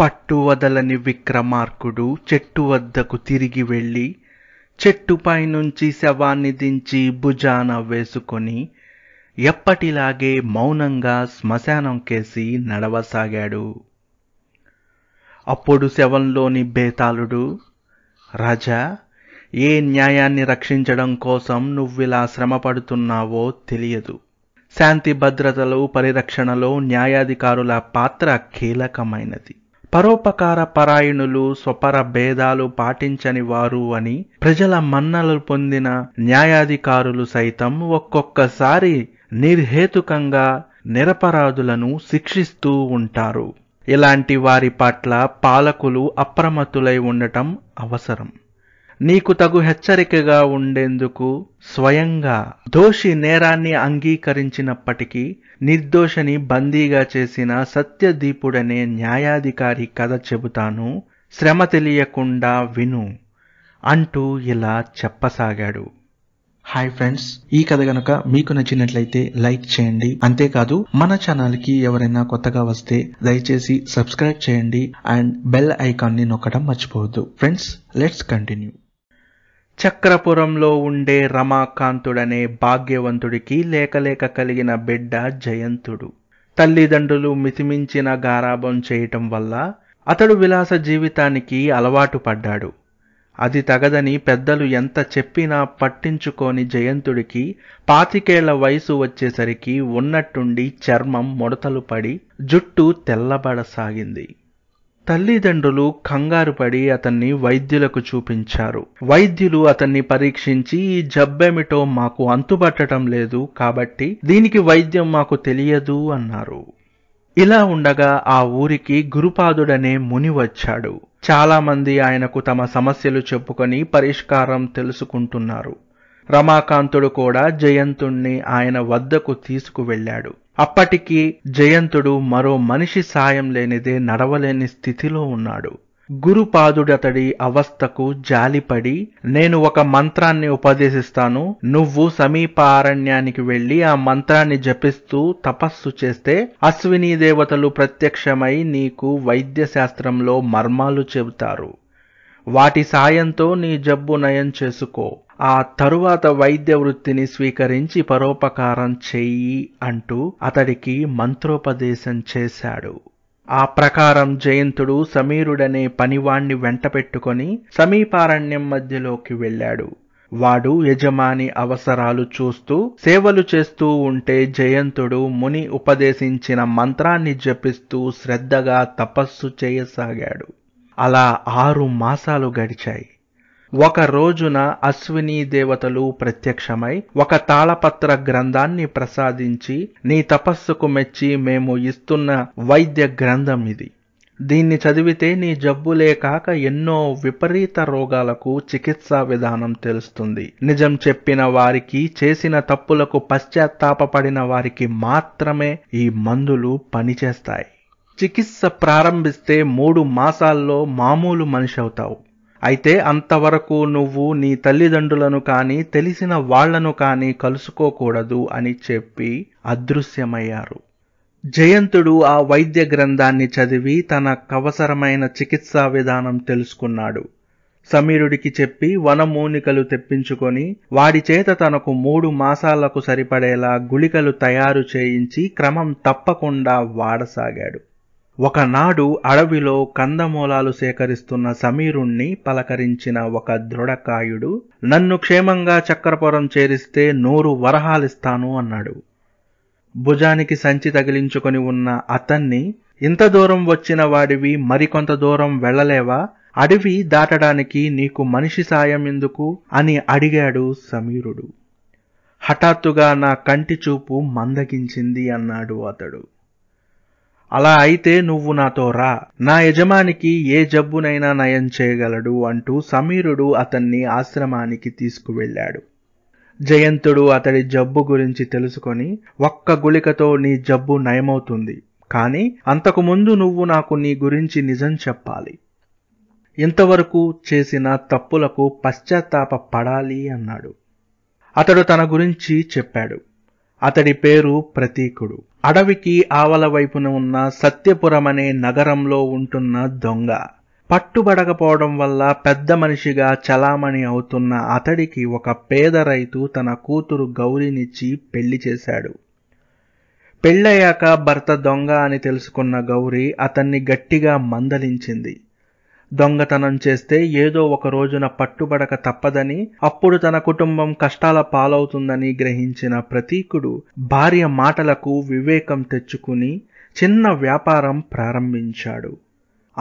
పట్టువదలని విక్రమార్కుడు చెట్టు వద్దకు తిరిగి వెళ్ళి చెట్టుపై నుంచి శవాన్ని దించి భుజాన వేసుకొని ఎప్పటిలాగే మౌనంగా శ్మశానం కేసి నడవసాగాడు అప్పుడు శవంలోని బేతాళుడు రాజా ఏ న్యాయాన్ని రక్షించడం కోసం నువ్విలా శ్రమపడుతున్నావో తెలియదు శాంతి భద్రతలు పరిరక్షణలో న్యాయాధికారుల పాత్ర కీలకమైనది పరోపకార పరాయణులు స్వపర భేదాలు పాటించని వారు అని ప్రజల మన్నలు పొందిన న్యాయాధికారులు సైతం ఒక్కొక్కసారి నిర్హేతుకంగా నిరపరాధులను శిక్షిస్తూ ఉంటారు ఇలాంటి వారి పట్ల పాలకులు అప్రమత్తులై ఉండటం అవసరం నీకు తగు హెచ్చరికగా ఉండేందుకు స్వయంగా దోషి నేరాన్ని అంగీకరించినప్పటికీ నిర్దోషిని బందీగా చేసిన సత్యదీపుడనే న్యాయాధికారి కథ చెబుతాను శ్రమ తెలియకుండా విను అంటూ ఇలా చెప్పసాగాడు హాయ్ ఫ్రెండ్స్ ఈ కథ గనక మీకు నచ్చినట్లయితే లైక్ చేయండి అంతేకాదు మన ఛానల్కి ఎవరైనా కొత్తగా వస్తే దయచేసి సబ్స్క్రైబ్ చేయండి అండ్ బెల్ ఐకాన్ని నొక్కడం మర్చిపోవద్దు ఫ్రెండ్స్ లెట్స్ కంటిన్యూ చక్రపురంలో ఉండే రమాకాంతుడనే భాగ్యవంతుడికి లేకలేక కలిగిన బిడ్డ జయంతుడు తల్లిదండ్రులు మితిమించిన గారాభం చేయటం వల్ల అతడు విలాస జీవితానికి అలవాటు పడ్డాడు అది తగదని పెద్దలు ఎంత చెప్పినా పట్టించుకోని జయంతుడికి పాతికేళ్ల వయసు వచ్చేసరికి ఉన్నట్టుండి చర్మం ముడతలు పడి జుట్టు తెల్లబడసాగింది తల్లిదండ్రులు కంగారు పడి అతన్ని వైద్యులకు చూపించారు వైద్యులు అతన్ని పరీక్షించి ఈ జబ్బెమిటో మాకు అంతుబట్టడం లేదు కాబట్టి దీనికి వైద్యం మాకు తెలియదు అన్నారు ఇలా ఉండగా ఆ ఊరికి గురుపాదుడనే ముని వచ్చాడు చాలామంది ఆయనకు తమ సమస్యలు చెప్పుకొని పరిష్కారం తెలుసుకుంటున్నారు రమాకాంతుడు కూడా జయంతుణ్ణి ఆయన వద్దకు తీసుకువెళ్ళాడు అప్పటికి జయంతుడు మరో మనిషి సాయం లేనిదే నడవలేని స్థితిలో ఉన్నాడు గురుపాదుడతడి అవస్థకు జాలిపడి నేను ఒక మంత్రాన్ని ఉపదేశిస్తాను నువ్వు సమీప అరణ్యానికి వెళ్ళి ఆ మంత్రాన్ని జపిస్తూ తపస్సు చేస్తే అశ్విని దేవతలు ప్రత్యక్షమై నీకు వైద్యశాస్త్రంలో మర్మాలు చెబుతారు వాటి సాయంతో నీ జబ్బు నయం చేసుకో ఆ తరువాత వైద్య వృత్తిని స్వీకరించి పరోపకారం చెయ్యి అంటూ అతడికి మంత్రోపదేశం చేశాడు ఆ ప్రకారం జయంతుడు సమీరుడనే పనివాణ్ణి వెంటపెట్టుకొని సమీపారణ్యం మధ్యలోకి వెళ్ళాడు వాడు యజమాని అవసరాలు చూస్తూ సేవలు చేస్తూ ఉంటే జయంతుడు ముని ఉపదేశించిన మంత్రాన్ని జపిస్తూ శ్రద్ధగా తపస్సు చేయసాగాడు అలా ఆరు మాసాలు గడిచాయి ఒక రోజున అశ్విని దేవతలు ప్రత్యక్షమై ఒక తాళపత్ర గ్రంథాన్ని ప్రసాదించి నీ తపస్సుకు మెచ్చి మేము ఇస్తున్న వైద్య గ్రంథం ఇది దీన్ని చదివితే నీ జబ్బులే కాక ఎన్నో విపరీత రోగాలకు చికిత్సా విధానం తెలుస్తుంది నిజం చెప్పిన వారికి చేసిన తప్పులకు పశ్చాత్తాపడిన వారికి మాత్రమే ఈ మందులు పనిచేస్తాయి చికిత్స ప్రారంభిస్తే మూడు మాసాల్లో మామూలు మనిషి అవుతావు అయితే అంతవరకు నువ్వు నీ తల్లిదండ్రులను కానీ తెలిసిన వాళ్లను కానీ కలుసుకోకూడదు అని చెప్పి అదృశ్యమయ్యారు జయంతుడు ఆ వైద్య గ్రంథాన్ని చదివి అవసరమైన చికిత్సా విధానం తెలుసుకున్నాడు సమీరుడికి చెప్పి వనమూనికలు తెప్పించుకొని వాడి చేత తనకు మూడు మాసాలకు సరిపడేలా గుళికలు తయారు చేయించి క్రమం తప్పకుండా వాడసాగాడు ఒకనాడు అడవిలో కందమూలాలు సేకరిస్తున్న సమీరుణ్ణి పలకరించిన ఒక దృఢకాయుడు నన్ను క్షేమంగా చక్రపురం చేరిస్తే నూరు వరహాలిస్తాను అన్నాడు భుజానికి సంచి తగిలించుకొని ఉన్న అతన్ని ఇంత దూరం వచ్చిన వాడివి మరికొంత దూరం వెళ్ళలేవా అడవి దాటడానికి నీకు మనిషి సాయం ఎందుకు అని అడిగాడు సమీరుడు హఠాత్తుగా నా కంటి చూపు మందగించింది అన్నాడు అతడు అలా అయితే నువ్వు నాతో రా నా యజమానికి ఏ జబ్బునైనా నయం చేయగలడు అంటూ సమీరుడు అతన్ని ఆశ్రమానికి తీసుకువెళ్ళాడు జయంతుడు అతడి జబ్బు గురించి తెలుసుకొని ఒక్క గుళికతో నీ జబ్బు నయమవుతుంది కానీ అంతకుముందు నువ్వు నాకు నీ గురించి నిజం చెప్పాలి ఇంతవరకు చేసిన తప్పులకు పశ్చాత్తాప పడాలి అన్నాడు అతడు తన గురించి చెప్పాడు అతడి పేరు ప్రతీకుడు అడవికి ఆవల వైపున ఉన్న సత్యపురం అనే నగరంలో ఉంటున్న దొంగ పట్టుబడకపోవడం వల్ల పెద్ద మనిషిగా చలామణి అవుతున్న అతడికి ఒక పేద రైతు తన కూతురు గౌరినిచ్చి పెళ్లి చేశాడు పెళ్ళయ్యాక భర్త దొంగ అని తెలుసుకున్న గౌరి అతన్ని గట్టిగా మందలించింది దొంగతనం చేస్తే ఏదో ఒక రోజున పట్టుబడక తప్పదని అప్పుడు తన కుటుంబం కష్టాల పాలవుతుందని గ్రహించిన ప్రతీకుడు భార్య మాటలకు వివేకం తెచ్చుకుని చిన్న వ్యాపారం ప్రారంభించాడు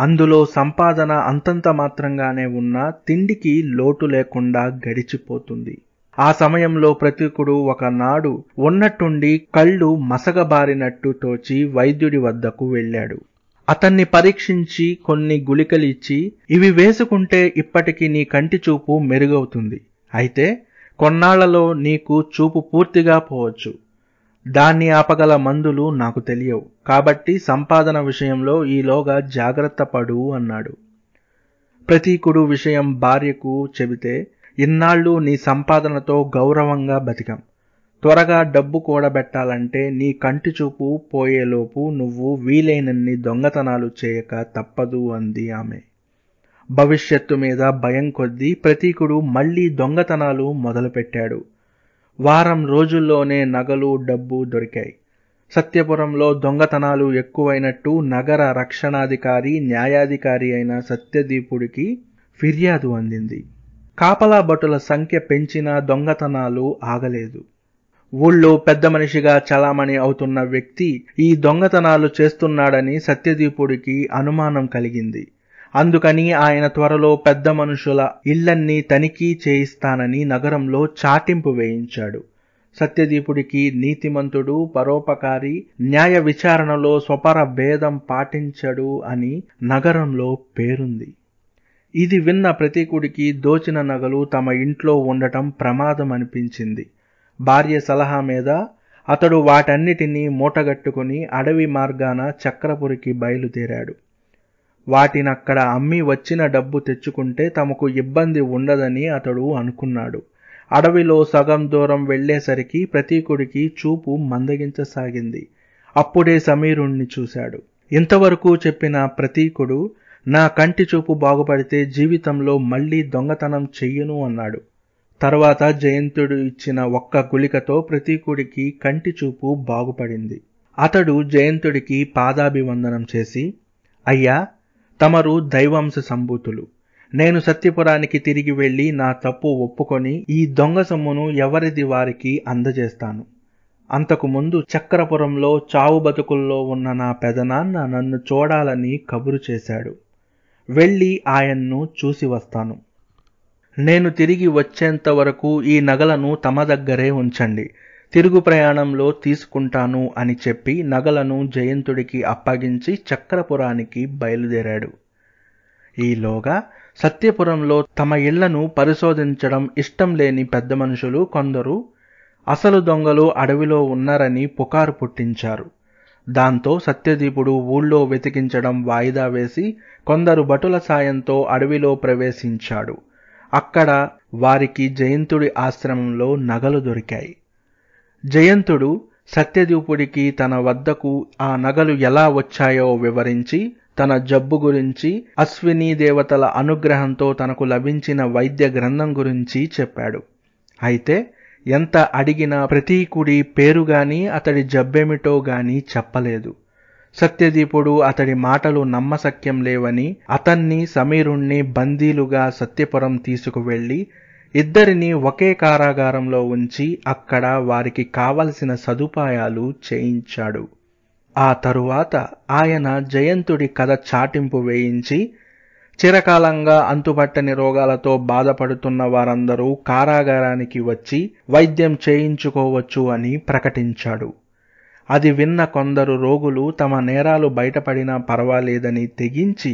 అందులో సంపాదన అంతంత మాత్రంగానే ఉన్నా తిండికి లోటు లేకుండా గడిచిపోతుంది ఆ సమయంలో ప్రతీకుడు ఒకనాడు ఉన్నట్టుండి కళ్ళు మసగబారినట్టు తోచి వైద్యుడి వద్దకు వెళ్ళాడు అతన్ని పరీక్షించి కొన్ని గుళికలు ఇచ్చి ఇవి వేసుకుంటే ఇప్పటికీ నీ కంటి చూపు మెరుగవుతుంది అయితే కొన్నాళ్లలో నీకు చూపు పూర్తిగా పోవచ్చు దాన్ని ఆపగల మందులు నాకు తెలియవు కాబట్టి సంపాదన విషయంలో ఈలోగా జాగ్రత్త పడు అన్నాడు ప్రతీకుడు విషయం భార్యకు చెబితే ఇన్నాళ్ళు నీ సంపాదనతో గౌరవంగా బతికాం త్వరగా డబ్బు కూడబెట్టాలంటే నీ కంటి చూపు పోయేలోపు నువ్వు వీలైనన్ని దొంగతనాలు చేయక తప్పదు అంది ఆమె భవిష్యత్తు మీద భయం కొద్దీ ప్రతీకుడు మళ్లీ దొంగతనాలు మొదలుపెట్టాడు వారం రోజుల్లోనే నగలు డబ్బు దొరికాయి సత్యపురంలో దొంగతనాలు ఎక్కువైనట్టు నగర రక్షణాధికారి న్యాయాధికారి అయిన సత్యదీపుడికి ఫిర్యాదు అందింది కాపలా భటుల సంఖ్య పెంచినా దొంగతనాలు ఆగలేదు ఊళ్ళో పెద్ద మనిషిగా చలామణి అవుతున్న వ్యక్తి ఈ దొంగతనాలు చేస్తున్నాడని సత్యదీపుడికి అనుమానం కలిగింది అందుకని ఆయన త్వరలో పెద్ద మనుషుల ఇళ్లన్నీ తనిఖీ చేయిస్తానని నగరంలో చాటింపు వేయించాడు సత్యదీపుడికి నీతిమంతుడు పరోపకారి న్యాయ విచారణలో స్వపర భేదం పాటించడు అని నగరంలో పేరుంది ఇది విన్న ప్రతీకుడికి దోచిన నగలు తమ ఇంట్లో ఉండటం ప్రమాదం అనిపించింది భార్య సలహా మీద అతడు వాటన్నిటినీ మూటగట్టుకుని అడవి మార్గాన చక్రపురికి బయలుదేరాడు వాటినక్కడ అమ్మి వచ్చిన డబ్బు తెచ్చుకుంటే తమకు ఇబ్బంది ఉండదని అతడు అనుకున్నాడు అడవిలో సగం దూరం వెళ్లేసరికి ప్రతీకుడికి చూపు మందగించసాగింది అప్పుడే సమీరుణ్ణి చూశాడు ఇంతవరకు చెప్పిన ప్రతీకుడు నా కంటి చూపు బాగుపడితే జీవితంలో మళ్ళీ దొంగతనం చెయ్యను అన్నాడు తర్వాత జయంతుడు ఇచ్చిన ఒక్క గుళికతో ప్రతీకుడికి కంటి చూపు బాగుపడింది అతడు జయంతుడికి పాదాభివందనం చేసి అయ్యా తమరు దైవంశ సంభూతులు నేను సత్యపురానికి తిరిగి వెళ్ళి నా తప్పు ఒప్పుకొని ఈ దొంగ సొమ్మును ఎవరిది వారికి అందజేస్తాను అంతకుముందు చక్రపురంలో చావు బతుకుల్లో ఉన్న నా పెదనాన్న నన్ను చూడాలని కబురు చేశాడు వెళ్ళి ఆయన్ను చూసి వస్తాను నేను తిరిగి వచ్చేంత వరకు ఈ నగలను తమ దగ్గరే ఉంచండి తిరుగు ప్రయాణంలో తీసుకుంటాను అని చెప్పి నగలను జయంతుడికి అప్పగించి చక్రపురానికి బయలుదేరాడు ఈలోగా సత్యపురంలో తమ ఇళ్లను పరిశోధించడం ఇష్టం లేని పెద్ద మనుషులు కొందరు అసలు దొంగలు అడవిలో ఉన్నారని పుకారు పుట్టించారు దాంతో సత్యదీపుడు ఊళ్ళో వెతికించడం వాయిదా వేసి కొందరు భటుల సాయంతో అడవిలో ప్రవేశించాడు అక్కడ వారికి జయంతుడి ఆశ్రమంలో నగలు దొరికాయి జయంతుడు సత్యదీపుడికి తన వద్దకు ఆ నగలు ఎలా వచ్చాయో వివరించి తన జబ్బు గురించి అశ్విని దేవతల అనుగ్రహంతో తనకు లభించిన వైద్య గ్రంథం గురించి చెప్పాడు అయితే ఎంత అడిగినా ప్రతీకుడి పేరు అతడి జబ్బెమిటో గాని చెప్పలేదు సత్యదీపుడు అతడి మాటలు నమ్మసక్యం లేవని అతన్ని సమీరుణ్ణి బందీలుగా సత్యపురం తీసుకువెళ్ళి ఇద్దరిని ఒకే కారాగారంలో ఉంచి అక్కడ వారికి కావలసిన సదుపాయాలు చేయించాడు ఆ తరువాత ఆయన జయంతుడి కథ చాటింపు వేయించి చిరకాలంగా అంతుపట్టని రోగాలతో బాధపడుతున్న వారందరూ కారాగారానికి వచ్చి వైద్యం చేయించుకోవచ్చు అని ప్రకటించాడు అది విన్న కొందరు రోగులు తమ నేరాలు బయటపడినా పర్వాలేదని తెగించి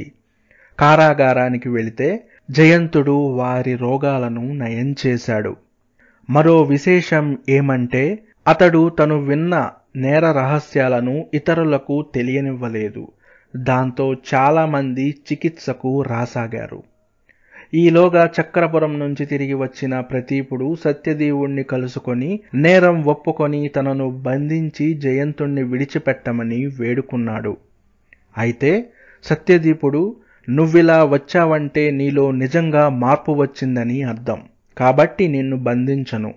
కారాగారానికి వెళితే జయంతుడు వారి రోగాలను నయం చేశాడు మరో విశేషం ఏమంటే అతడు తను విన్న నేర రహస్యాలను ఇతరులకు తెలియనివ్వలేదు దాంతో చాలామంది చికిత్సకు రాసాగారు ఈలోగా చక్రపురం నుంచి తిరిగి వచ్చిన ప్రతీపుడు సత్యదేవుణ్ణి కలుసుకొని నేరం ఒప్పుకొని తనను బంధించి జయంతుణ్ణి విడిచిపెట్టమని వేడుకున్నాడు అయితే సత్యదీపుడు నువ్విలా వచ్చావంటే నీలో నిజంగా మార్పు వచ్చిందని అర్థం కాబట్టి నిన్ను బంధించను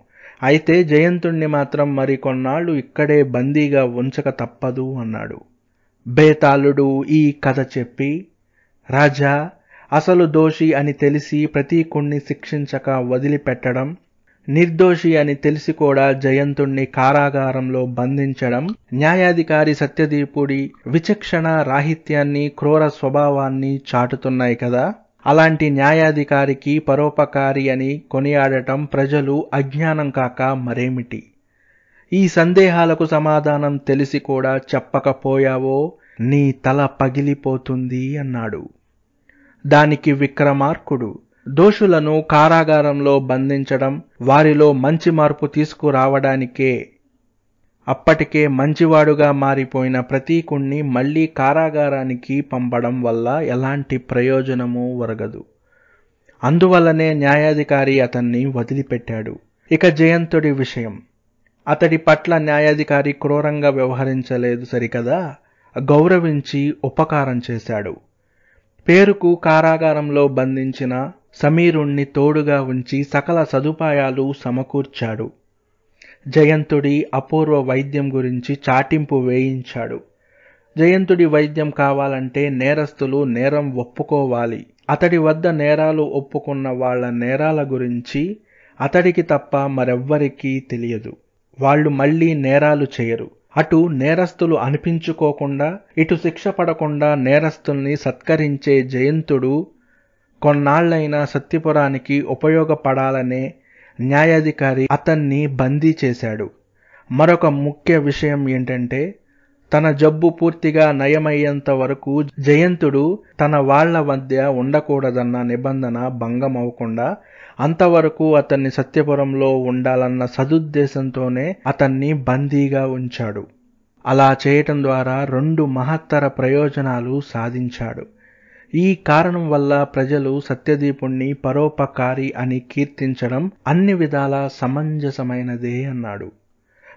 అయితే జయంతుణ్ణి మాత్రం మరికొన్నాళ్ళు ఇక్కడే బందీగా ఉంచక తప్పదు అన్నాడు బేతాళుడు ఈ కథ చెప్పి రాజా అసలు దోషి అని తెలిసి ప్రతీకుణ్ణి శిక్షించక వదిలిపెట్టడం నిర్దోషి అని తెలిసి కూడా జయంతుణ్ణి కారాగారంలో బంధించడం న్యాయాధికారి సత్యదీపుడి విచక్షణ రాహిత్యాన్ని క్రూర స్వభావాన్ని చాటుతున్నాయి కదా అలాంటి న్యాయాధికారికి పరోపకారి అని కొనియాడటం ప్రజలు అజ్ఞానం కాక మరేమిటి ఈ సందేహాలకు సమాధానం తెలిసి కూడా చెప్పకపోయావో నీ తల పగిలిపోతుంది అన్నాడు దానికి విక్రమార్కుడు దోషులను కారాగారంలో బంధించడం వారిలో మంచి మార్పు తీసుకురావడానికే అప్పటికే మంచివాడుగా మారిపోయిన ప్రతీకుణ్ణి మళ్ళీ కారాగారానికి పంపడం వల్ల ఎలాంటి ప్రయోజనము ఒరగదు అందువల్లనే న్యాయాధికారి అతన్ని వదిలిపెట్టాడు ఇక జయంతుడి విషయం అతడి పట్ల న్యాయాధికారి క్రూరంగా వ్యవహరించలేదు సరికదా గౌరవించి ఉపకారం చేశాడు పేరుకు కారాగారంలో బంధించిన సమీరుణ్ణి తోడుగా ఉంచి సకల సదుపాయాలు సమకూర్చాడు జయంతుడి అపూర్వ వైద్యం గురించి చాటింపు వేయించాడు జయంతుడి వైద్యం కావాలంటే నేరస్తులు నేరం ఒప్పుకోవాలి అతడి వద్ద నేరాలు ఒప్పుకున్న వాళ్ళ నేరాల గురించి అతడికి తప్ప మరెవ్వరికీ తెలియదు వాళ్ళు మళ్ళీ నేరాలు చేయరు అటు నేరస్తులు అనిపించుకోకుండా ఇటు శిక్ష పడకుండా నేరస్తుల్ని సత్కరించే జయంతుడు కొన్నాళ్లైనా సత్యపురానికి ఉపయోగపడాలనే న్యాయాధికారి అతన్ని బందీ చేశాడు మరొక ముఖ్య విషయం ఏంటంటే తన జబ్బు పూర్తిగా నయమయ్యేంత వరకు జయంతుడు తన వాళ్ల మధ్య ఉండకూడదన్న నిబంధన భంగం అవ్వకుండా అంతవరకు అతన్ని సత్యపురంలో ఉండాలన్న సదుద్దేశంతోనే అతన్ని బందీగా ఉంచాడు అలా చేయటం ద్వారా రెండు మహత్తర ప్రయోజనాలు సాధించాడు ఈ కారణం వల్ల ప్రజలు సత్యదీపుణ్ణి పరోపకారి అని కీర్తించడం అన్ని విధాలా సమంజసమైనదే అన్నాడు